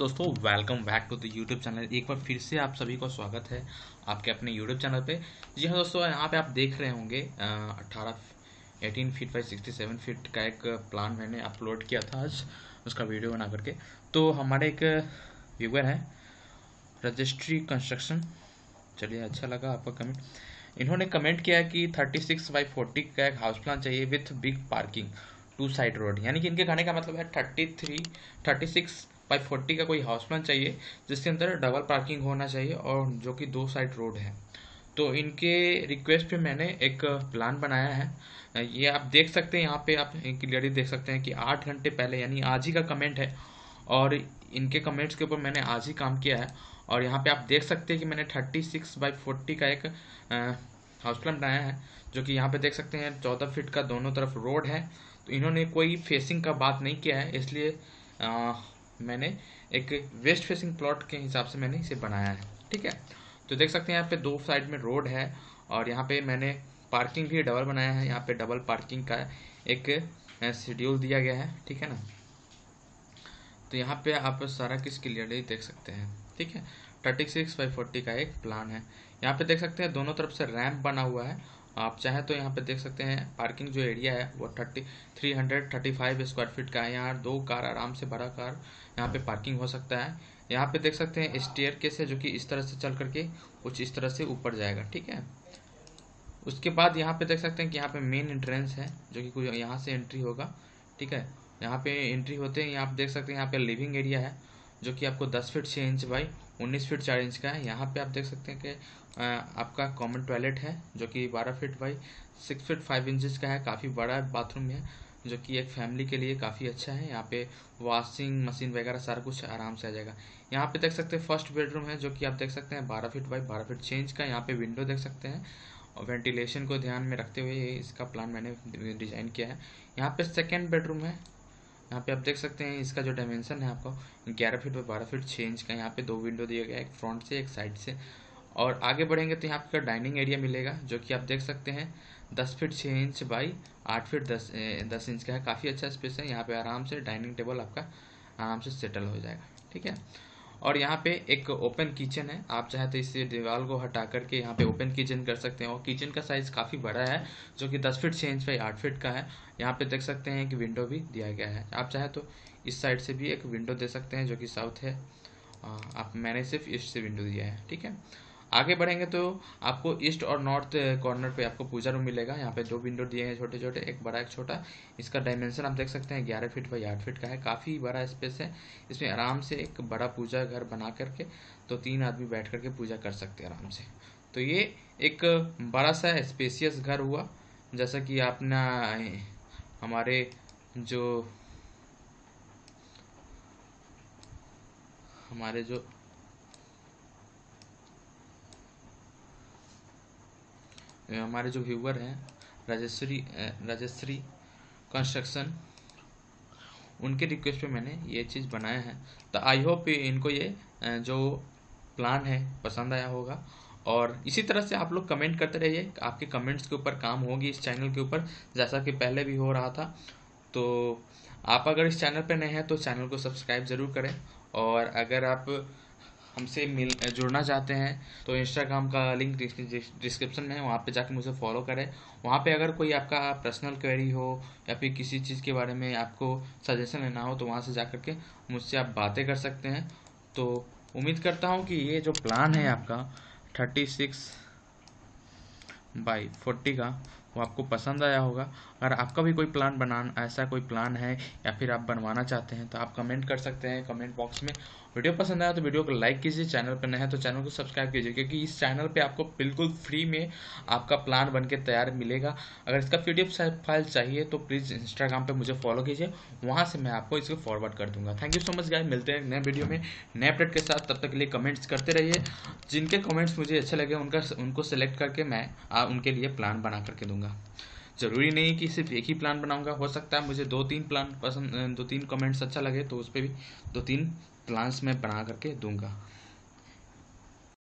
नमस्कार दोस्तों welcome back to the YouTube channel एक बार फिर से आप सभी का स्वागत है आपके अपने यूट्यूब चैनल पे जी हाँ दोस्तों यहाँ पे आप देख रहे होंगे अट्ठारह eighteen feet by sixty seven feet का एक प्लान मैंने अपलोड किया था आज उसका वीडियो बना करके तो हमारे एक व्यूअर हैं रजिस्ट्री कंस्ट्रक्शन चलिए अच्छा लगा आपका कमेंट इन्होंने कमेंट किया कि थर्टी सिक्स बाई फोर्टी का एक हाउस प्लान चाहिए with big parking two side road यानी कि इनके कहने का मतलब है thirty three thirty six by forty का कोई हाउस प्लान चाहिए जिसके अंदर डबल पार्किंग होना चाहिए और जो कि दो साइड रोड है तो इनके रिक्वेस्ट पे मैंने एक प्लान बनाया है ये आप देख सकते हैं यहाँ पे आप क्लियरली देख सकते हैं कि आठ घंटे पहले यानी आज ही का कमेंट है और इनके कमेंट्स के ऊपर मैंने आज ही काम किया है और यहाँ पे आप देख सकते हैं कि मैंने थर्टी सिक्स बाई फोर्टी का एक हाउस प्लान बनाया है जो कि यहाँ पे देख सकते हैं चौदह फिट का दोनों तरफ रोड है तो इन्होंने कोई फेसिंग का बात नहीं किया है इसलिए मैंने एक वेस्ट फेसिंग प्लॉट के हिसाब से मैंने इसे बनाया है ठीक है तो देख सकते हैं यहाँ पे दो साइड में रोड है और यहाँ पे मैंने पार्किंग भी डबल बनाया है यहाँ पे डबल पार्किंग का एक शेड्यूल दिया गया है ठीक है ना तो यहाँ पे आप सारा किस क्लियरली देख सकते हैं ठीक है थर्टी सिक्स बाई फोर्टी का एक प्लान है यहाँ पे देख सकते हैं दोनों तरफ से रैम्प बना हुआ है आप चाहें तो यहाँ पे देख सकते हैं पार्किंग जो एरिया है वो thirty three hundred thirty five square feet का है यहाँ दो कार आराम से भरा कार यहाँ पे पार्किंग हो सकता है यहाँ पे देख सकते हैं स्टेयर केस है जो कि इस तरह से चल करके कुछ इस तरह से ऊपर जाएगा ठीक है उसके बाद यहाँ पे देख सकते हैं कि यहाँ पे मेन एंट्रेंस है जो कि कुछ यहाँ से एंट्री होगा ठीक है यहाँ पे एंट्री होते हैं आप देख सकते हैं यहाँ पे लिविंग एरिया है जो कि आपको दस फीट छः इंच बाई 19 फीट 4 इंच का है यहाँ पे आप देख सकते हैं कि आपका कॉमन टॉयलेट है जो कि 12 फीट बाई 6 फीट 5 इंचज का है काफ़ी बड़ा बाथरूम है जो कि एक फैमिली के लिए काफ़ी अच्छा है यहाँ पे वॉशिंग मशीन वगैरह सारा कुछ आराम से आ जाएगा यहाँ पे देख सकते हैं फर्स्ट बेडरूम है जो कि आप देख सकते हैं बारह फीट बाई बारह फीट छः इंच का यहाँ पे विंडो देख सकते हैं और वेंटिलेशन को ध्यान में रखते हुए इसका प्लान मैंने डिजाइन किया है यहाँ पे सेकेंड बेडरूम है यहाँ पे आप देख सकते हैं इसका जो डायमेंशन है आपको ग्यारह फीट और बारह फीट छः इंच का यहाँ पे दो विंडो दिया गया है एक फ्रंट से एक साइड से और आगे बढ़ेंगे तो यहाँ आपका डाइनिंग एरिया मिलेगा जो कि आप देख सकते हैं दस फीट छः इंच बाई आठ फीट दस दस इंच का है काफ़ी अच्छा स्पेस है यहाँ पे आराम से डाइनिंग टेबल आपका आराम से सेटल हो जाएगा ठीक है और यहाँ पे एक ओपन किचन है आप चाहे तो इस दीवार को हटा करके यहाँ पे ओपन किचन कर सकते हैं और किचन का साइज़ काफ़ी बड़ा है जो कि दस फीट 6 इंच बाई आठ फीट का है यहाँ पे देख सकते हैं कि विंडो भी दिया गया है आप चाहे तो इस साइड से भी एक विंडो दे सकते हैं जो कि साउथ है आप मैंने सिर्फ ईस्ट से विंडो दिया है ठीक है आगे बढ़ेंगे तो आपको ईस्ट और नॉर्थ कॉर्नर पे आपको पूजा रूम मिलेगा यहाँ पे दो विंडो दिए हैं छोटे छोटे एक बड़ा एक छोटा इसका डायमेंशन आप देख सकते हैं ग्यारह फीट बाई आठ फीट का है काफ़ी बड़ा स्पेस है इसमें आराम से एक बड़ा पूजा घर बना करके तो तीन आदमी बैठ करके पूजा कर सकते हैं आराम से तो ये एक बड़ा सा स्पेसियस घर हुआ जैसा कि आपने हमारे जो हमारे जो हमारे जो व्यूवर हैं राजेश्वरी राजेश्वरी कंस्ट्रक्शन उनके रिक्वेस्ट पे मैंने ये चीज़ बनाया है तो आई होप इनको ये जो प्लान है पसंद आया होगा और इसी तरह से आप लोग कमेंट करते रहिए आपके कमेंट्स के ऊपर काम होगी इस चैनल के ऊपर जैसा कि पहले भी हो रहा था तो आप अगर इस चैनल पर नए हैं तो चैनल को सब्सक्राइब ज़रूर करें और अगर आप हमसे मिल जुड़ना चाहते हैं तो इंस्टाग्राम का लिंक डिस्क्रिप्शन में है वहाँ पे जाके मुझे फॉलो करें वहाँ पे अगर कोई आपका पर्सनल क्वेरी हो या फिर किसी चीज़ के बारे में आपको सजेशन लेना हो तो वहाँ से जा कर के मुझसे आप बातें कर सकते हैं तो उम्मीद करता हूँ कि ये जो प्लान है आपका थर्टी सिक्स बाई फोर्टी का वो आपको पसंद आया होगा अगर आपका भी कोई प्लान बनाना ऐसा कोई प्लान है या फिर आप बनवाना चाहते हैं तो आप कमेंट कर सकते हैं कमेंट बॉक्स में वीडियो पसंद आया तो वीडियो को लाइक कीजिए चैनल पर नए हैं तो चैनल को सब्सक्राइब कीजिए क्योंकि इस चैनल पर आपको बिल्कुल फ्री में आपका प्लान बन के तैयार मिलेगा अगर इसका पी फाइल चाहिए तो प्लीज़ इंस्टाग्राम पर मुझे फॉलो कीजिए वहाँ से मैं आपको इसको फॉरवर्ड कर दूंगा thank you so much guys मिलते हैं नए वीडियो में नए अपडेट के साथ तब तक के लिए कमेंट्स करते रहिए जिनके कमेंट्स मुझे अच्छे लगे उनका उनको सेलेक्ट करके मैं आ, उनके लिए प्लान बना करके दूंगा बनाऊंगा ज़रूरी नहीं कि सिर्फ एक ही प्लान बनाऊंगा हो सकता है मुझे दो तीन प्लान पसंद दो तीन कमेंट्स अच्छा लगे तो उस पर भी दो तीन प्लान्स मैं बना करके दूंगा